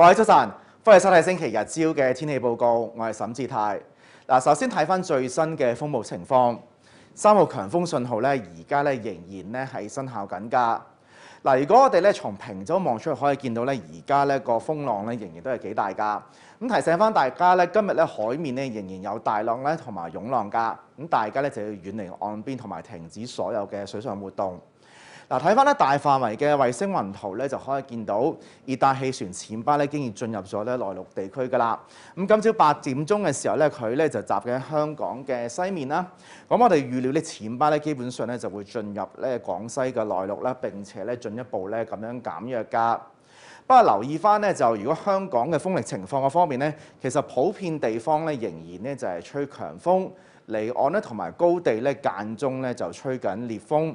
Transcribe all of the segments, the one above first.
各位早晨，歡迎收睇星期日朝嘅天氣報告。我係沈志泰。嗱，首先睇翻最新嘅風暴情況，三號強風信號咧，而家咧仍然咧係生效緊噶。嗱，如果我哋咧從平洲望出去，可以見到咧，而家咧個風浪咧仍然都係幾大噶。咁提醒翻大家咧，今日咧海面咧仍然有大浪咧同埋湧浪噶，咁大家咧就要遠離岸邊同埋停止所有嘅水上活動。嗱，睇翻咧大範圍嘅衛星雲圖咧，就可以見到熱帶氣旋淺巴咧，已然進入咗咧內陸地區噶啦。咁今朝八點鐘嘅時候咧，佢咧就集嘅香港嘅西面啦。咁我哋預料咧，淺巴咧基本上咧就會進入咧廣西嘅內陸啦，並且咧進一步咧咁樣減弱噶。不過留意翻咧，就如果香港嘅風力情況嘅方面咧，其實普遍地方咧仍然咧就係吹強風，離岸咧同埋高地咧間中咧就吹緊烈風。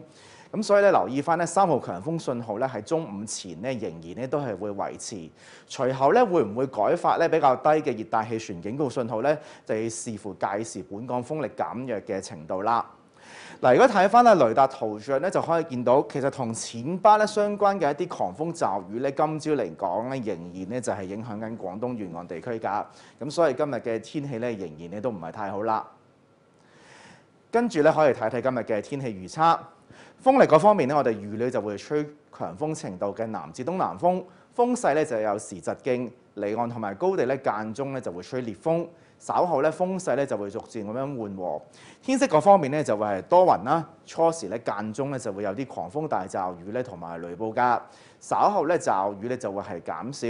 咁所以咧，留意翻咧三號強風信號咧，係中午前咧仍然咧都係會維持。隨後咧會唔會改發咧比較低嘅熱帶氣旋警告信號咧，就要視乎屆時本港風力減弱嘅程度啦。嗱，如果睇翻咧雷達圖像咧，就可以見到其實同淺巴咧相關嘅一啲狂風驟雨咧，今朝嚟講咧仍然咧就係影響緊廣東沿岸地區㗎。咁所以今日嘅天氣咧仍然咧都唔係太好啦。跟住咧可以睇睇今日嘅天氣預測。風力嗰方面咧，我哋預料就會吹強風程度嘅南至東南風，風勢咧就有時疾經離岸同埋高地咧間中咧就會吹烈風。稍後咧風勢咧就會逐漸咁樣緩和。天色嗰方面咧就係多雲啦，初時咧間中咧就會有啲狂風大驟雨咧同埋雷暴噶。稍後咧驟雨咧就會係減少。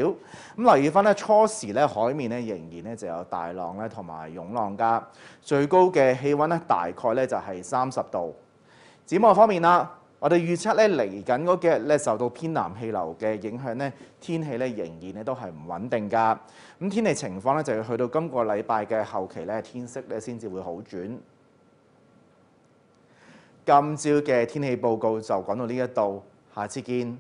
咁留意翻咧初時咧海面咧仍然咧就有大浪咧同埋湧浪噶。最高嘅氣温咧大概咧就係三十度。展望方面啦，我哋預測咧嚟緊嗰幾日咧受到偏南氣流嘅影響咧，天氣咧仍然咧都係唔穩定噶。咁天氣情況咧就要去到今個禮拜嘅後期咧，天色咧先至會好轉。今朝嘅天氣報告就講到呢一度，下次見。